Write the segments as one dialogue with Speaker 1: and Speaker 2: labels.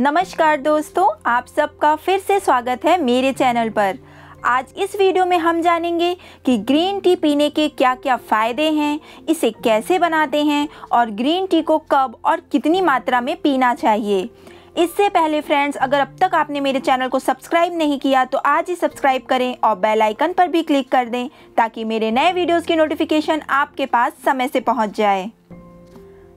Speaker 1: नमस्कार दोस्तों आप सबका फिर से स्वागत है मेरे चैनल पर आज इस वीडियो में हम जानेंगे कि ग्रीन टी पीने के क्या क्या फ़ायदे हैं इसे कैसे बनाते हैं और ग्रीन टी को कब और कितनी मात्रा में पीना चाहिए इससे पहले फ्रेंड्स अगर अब तक आपने मेरे चैनल को सब्सक्राइब नहीं किया तो आज ही सब्सक्राइब करें और बेल आइकन पर भी क्लिक कर दें ताकि मेरे नए वीडियोस की नोटिफिकेशन आपके पास समय से पहुंच जाए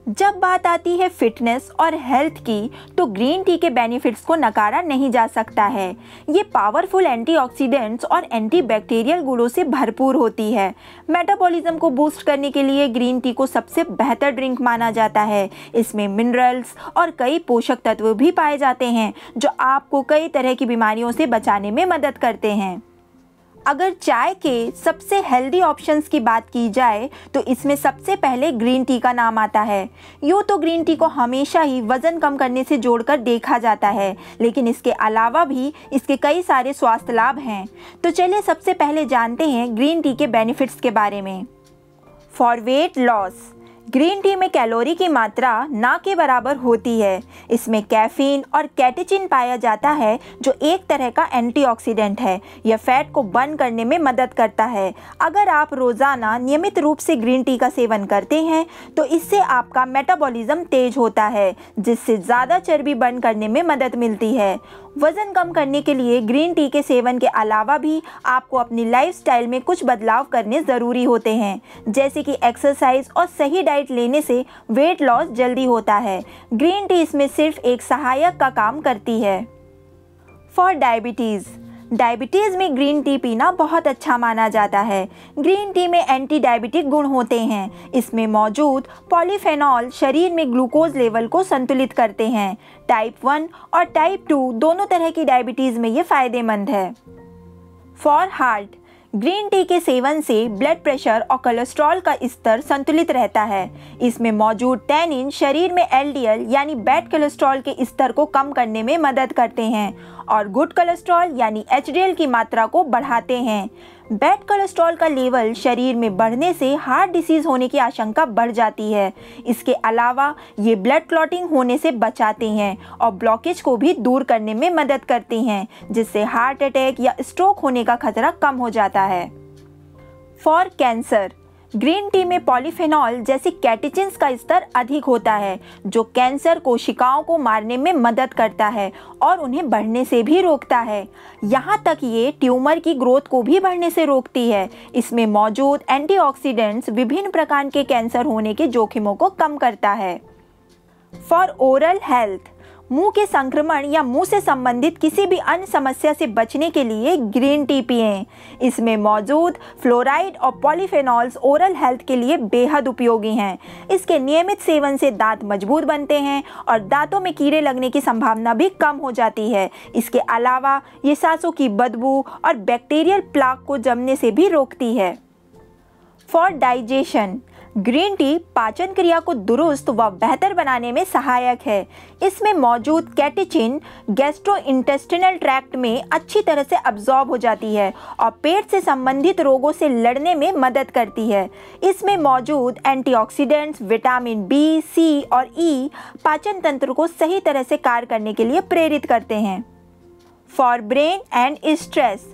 Speaker 1: जब बात आती है फिटनेस और हेल्थ की तो ग्रीन टी के बेनिफिट्स को नकारा नहीं जा सकता है ये पावरफुल एंटीऑक्सीडेंट्स और एंटीबैक्टीरियल गुणों से भरपूर होती है मेटाबॉलिज्म को बूस्ट करने के लिए ग्रीन टी को सबसे बेहतर ड्रिंक माना जाता है इसमें मिनरल्स और कई पोषक तत्व भी पाए जाते हैं जो आपको कई तरह की बीमारियों से बचाने में मदद करते हैं अगर चाय के सबसे हेल्दी ऑप्शंस की बात की जाए तो इसमें सबसे पहले ग्रीन टी का नाम आता है यूँ तो ग्रीन टी को हमेशा ही वज़न कम करने से जोड़कर देखा जाता है लेकिन इसके अलावा भी इसके कई सारे स्वास्थ्य लाभ हैं तो चलिए सबसे पहले जानते हैं ग्रीन टी के बेनिफिट्स के बारे में for weight loss green tea में कैलोरी की मात्रा ना के बराबर होती है इसमें कैफीन और कैटेचिन पाया जाता है जो एक तरह का एंटीऑक्सीडेंट है यह फैट को बर्न करने में मदद करता है अगर आप रोज़ाना नियमित रूप से ग्रीन टी का सेवन करते हैं तो इससे आपका मेटाबॉलिज्म तेज होता है जिससे ज़्यादा चर्बी बर्न करने में मदद मिलती है वज़न कम करने के लिए ग्रीन टी के सेवन के अलावा भी आपको अपनी लाइफस्टाइल में कुछ बदलाव करने ज़रूरी होते हैं जैसे कि एक्सरसाइज और सही डाइट लेने से वेट लॉस जल्दी होता है ग्रीन टी इसमें सिर्फ एक सहायक का काम करती है फॉर डायबिटीज़ डायबिटीज़ में ग्रीन टी पीना बहुत अच्छा माना जाता है ग्रीन टी में एंटी डायबिटिक गुण होते हैं इसमें मौजूद पॉलीफेनॉल शरीर में ग्लूकोज लेवल को संतुलित करते हैं टाइप वन और टाइप टू दोनों तरह की डायबिटीज़ में ये फ़ायदेमंद है फॉर हार्ट ग्रीन टी के सेवन से ब्लड प्रेशर और कोलेस्ट्रॉल का स्तर संतुलित रहता है इसमें मौजूद टैनिन शरीर में एलडीएल यानी बैड कोलेस्ट्रॉल के स्तर को कम करने में मदद करते हैं और गुड कोलेस्ट्रॉल यानी एचडीएल की मात्रा को बढ़ाते हैं बैड कोलेस्ट्रॉल का लेवल शरीर में बढ़ने से हार्ट डिसीज होने की आशंका बढ़ जाती है इसके अलावा ये ब्लड क्लॉटिंग होने से बचाते हैं और ब्लॉकेज को भी दूर करने में मदद करते हैं जिससे हार्ट अटैक या स्ट्रोक होने का खतरा कम हो जाता है फॉर कैंसर ग्रीन टी में पॉलीफेनॉल जैसी कैटिचिन का स्तर अधिक होता है जो कैंसर कोशिकाओं को मारने में मदद करता है और उन्हें बढ़ने से भी रोकता है यहाँ तक ये ट्यूमर की ग्रोथ को भी बढ़ने से रोकती है इसमें मौजूद एंटीऑक्सीडेंट्स विभिन्न प्रकार के कैंसर होने के जोखिमों को कम करता है फॉर ओरल हेल्थ मुंह के संक्रमण या मुंह से संबंधित किसी भी अन्य समस्या से बचने के लिए ग्रीन टी पिए इसमें मौजूद फ्लोराइड और पॉलीफेनॉल्स ओरल हेल्थ के लिए बेहद उपयोगी हैं इसके नियमित सेवन से दांत मजबूत बनते हैं और दांतों में कीड़े लगने की संभावना भी कम हो जाती है इसके अलावा ये सांसों की बदबू और बैक्टीरियल प्लाक को जमने से भी रोकती है फॉर डाइजेशन ग्रीन टी पाचन क्रिया को दुरुस्त व बेहतर बनाने में सहायक है इसमें मौजूद कैटेचिन इंटेस्टिनल ट्रैक्ट में अच्छी तरह से अब्जॉर्ब हो जाती है और पेट से संबंधित रोगों से लड़ने में मदद करती है इसमें मौजूद एंटीऑक्सीडेंट्स विटामिन बी सी और ई e, पाचन तंत्र को सही तरह से कार्य करने के लिए प्रेरित करते हैं for brain and stress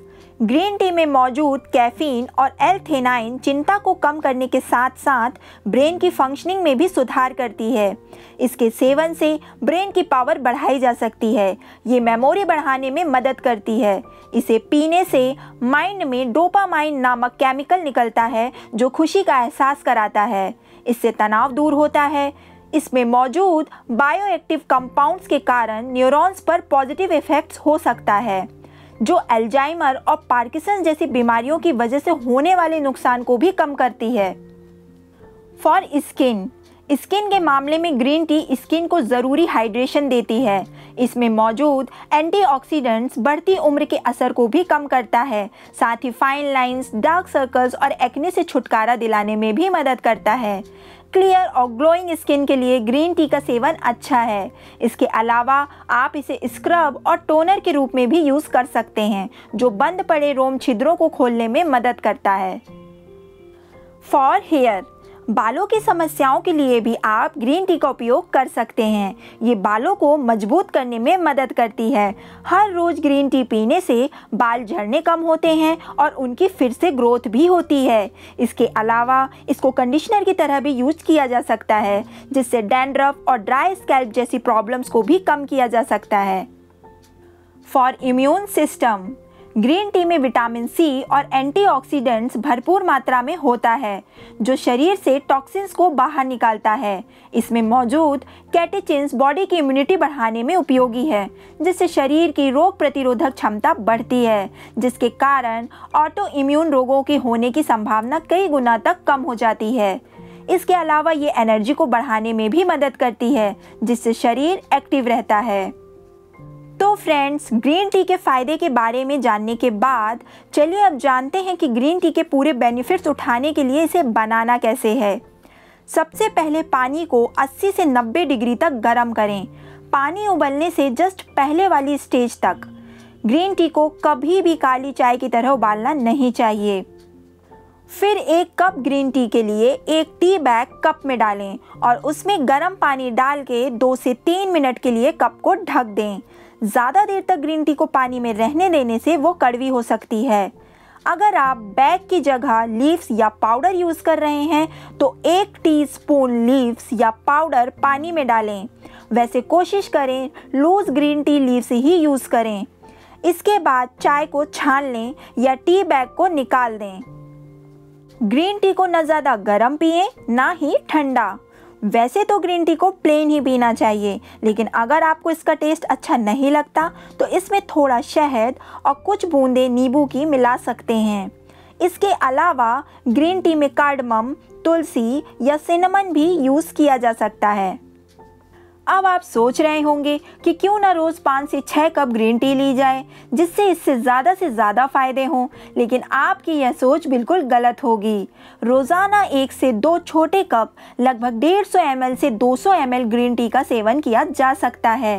Speaker 1: green tea में मौजूद कैफीन और एल थेनाइन चिंता को कम करने के साथ साथ ब्रेन की फंक्शनिंग में भी सुधार करती है इसके सेवन से ब्रेन की पावर बढ़ाई जा सकती है ये मेमोरी बढ़ाने में मदद करती है इसे पीने से माइंड में डोपामाइन नामक केमिकल निकलता है जो खुशी का एहसास कराता है इससे तनाव दूर होता है इसमें मौजूद बायोएक्टिव कंपाउंड्स के कारण न्यूरॉन्स पर पॉजिटिव इफेक्ट्स हो सकता है जो एल्जाइमर और पार्किसन जैसी बीमारियों की वजह से होने वाले नुकसान को भी कम करती है फॉर स्किन स्किन के मामले में ग्रीन टी स्किन को ज़रूरी हाइड्रेशन देती है इसमें मौजूद एंटीऑक्सीडेंट्स बढ़ती उम्र के असर को भी कम करता है साथ ही फाइन लाइंस डार्क सर्कल्स और एक्ने से छुटकारा दिलाने में भी मदद करता है क्लियर और ग्लोइंग स्किन के लिए ग्रीन टी का सेवन अच्छा है इसके अलावा आप इसे स्क्रब और टोनर के रूप में भी यूज़ कर सकते हैं जो बंद पड़े रोम छिद्रों को खोलने में मदद करता है फॉर हेयर बालों की समस्याओं के लिए भी आप ग्रीन टी का उपयोग कर सकते हैं ये बालों को मजबूत करने में मदद करती है हर रोज़ ग्रीन टी पीने से बाल झड़ने कम होते हैं और उनकी फिर से ग्रोथ भी होती है इसके अलावा इसको कंडीशनर की तरह भी यूज किया जा सकता है जिससे डैंड्रफ और ड्राई स्कैल्प जैसी प्रॉब्लम्स को भी कम किया जा सकता है for immune system green tea में विटामिन सी और एंटीऑक्सीडेंट्स भरपूर मात्रा में होता है जो शरीर से टॉक्सिन्स को बाहर निकालता है इसमें मौजूद कैटेचिन्स बॉडी की इम्यूनिटी बढ़ाने में उपयोगी है जिससे शरीर की रोग प्रतिरोधक क्षमता बढ़ती है जिसके कारण ऑटो इम्यून रोगों के होने की संभावना कई गुना तक कम हो जाती है इसके अलावा ये एनर्जी को बढ़ाने में भी मदद करती है जिससे शरीर एक्टिव रहता है तो फ्रेंड्स ग्रीन टी के फ़ायदे के बारे में जानने के बाद चलिए अब जानते हैं कि ग्रीन टी के पूरे बेनिफिट्स उठाने के लिए इसे बनाना कैसे है सबसे पहले पानी को 80 से 90 डिग्री तक गर्म करें पानी उबलने से जस्ट पहले वाली स्टेज तक ग्रीन टी को कभी भी काली चाय की तरह उबालना नहीं चाहिए फिर एक कप ग्रीन टी के लिए एक टी बैग कप में डालें और उसमें गर्म पानी डाल के दो से तीन मिनट के लिए कप को ढक दें ज़्यादा देर तक ग्रीन टी को पानी में रहने देने से वो कड़वी हो सकती है अगर आप बैग की जगह लीव्स या पाउडर यूज़ कर रहे हैं तो एक टीस्पून लीव्स या पाउडर पानी में डालें वैसे कोशिश करें लूज ग्रीन टी लीव्स ही यूज़ करें इसके बाद चाय को छान लें या टी बैग को निकाल दें ग्रीन टी को ना ज़्यादा गर्म पिए ना ही ठंडा वैसे तो ग्रीन टी को प्लेन ही पीना चाहिए लेकिन अगर आपको इसका टेस्ट अच्छा नहीं लगता तो इसमें थोड़ा शहद और कुछ बूंदे नींबू की मिला सकते हैं इसके अलावा ग्रीन टी में कार्डमम तुलसी या सिनेमन भी यूज़ किया जा सकता है अब आप सोच रहे होंगे कि क्यों ना रोज़ पाँच से छः कप ग्रीन टी ली जाए जिससे इससे ज़्यादा से ज़्यादा फ़ायदे हों लेकिन आपकी यह सोच बिल्कुल गलत होगी रोज़ाना एक से दो छोटे कप लगभग डेढ़ सौ एम से सौ एम ग्रीन टी का सेवन किया जा सकता है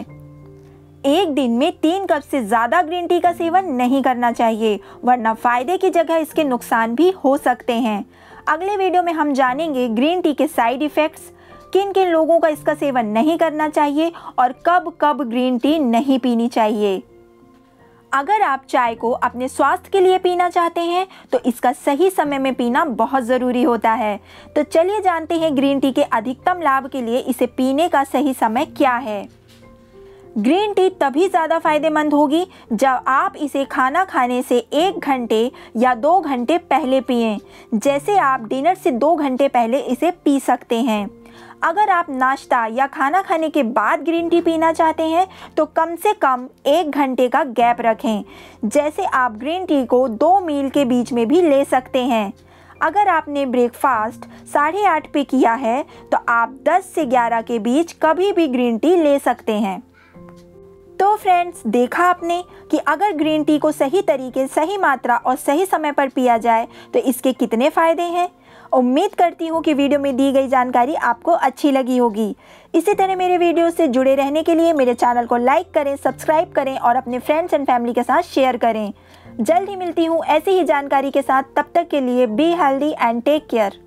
Speaker 1: एक दिन में तीन कप से ज़्यादा ग्रीन टी का सेवन नहीं करना चाहिए वरना फ़ायदे की जगह इसके नुकसान भी हो सकते हैं अगले वीडियो में हम जानेंगे ग्रीन टी के साइड इफ़ेक्ट्स किन किन लोगों का इसका सेवन नहीं करना चाहिए और कब कब ग्रीन टी नहीं पीनी चाहिए अगर आप चाय को अपने स्वास्थ्य के लिए पीना चाहते हैं तो इसका सही समय में पीना बहुत ज़रूरी होता है तो चलिए जानते हैं ग्रीन टी के अधिकतम लाभ के लिए इसे पीने का सही समय क्या है ग्रीन टी तभी ज़्यादा फायदेमंद होगी जब आप इसे खाना खाने से एक घंटे या दो घंटे पहले पिएं जैसे आप डिनर से दो घंटे पहले इसे पी सकते हैं अगर आप नाश्ता या खाना खाने के बाद ग्रीन टी पीना चाहते हैं तो कम से कम एक घंटे का गैप रखें जैसे आप ग्रीन टी को दो मील के बीच में भी ले सकते हैं अगर आपने ब्रेकफास्ट साढ़े आठ पे किया है तो आप 10 से 11 के बीच कभी भी ग्रीन टी ले सकते हैं तो फ्रेंड्स देखा आपने कि अगर ग्रीन टी को सही तरीके सही मात्रा और सही समय पर पिया जाए तो इसके कितने फ़ायदे हैं उम्मीद करती हूँ कि वीडियो में दी गई जानकारी आपको अच्छी लगी होगी इसी तरह मेरे वीडियो से जुड़े रहने के लिए मेरे चैनल को लाइक करें सब्सक्राइब करें और अपने फ्रेंड्स एंड फैमिली के साथ शेयर करें जल्द ही मिलती हूँ ऐसी ही जानकारी के साथ तब तक के लिए be healthy and take care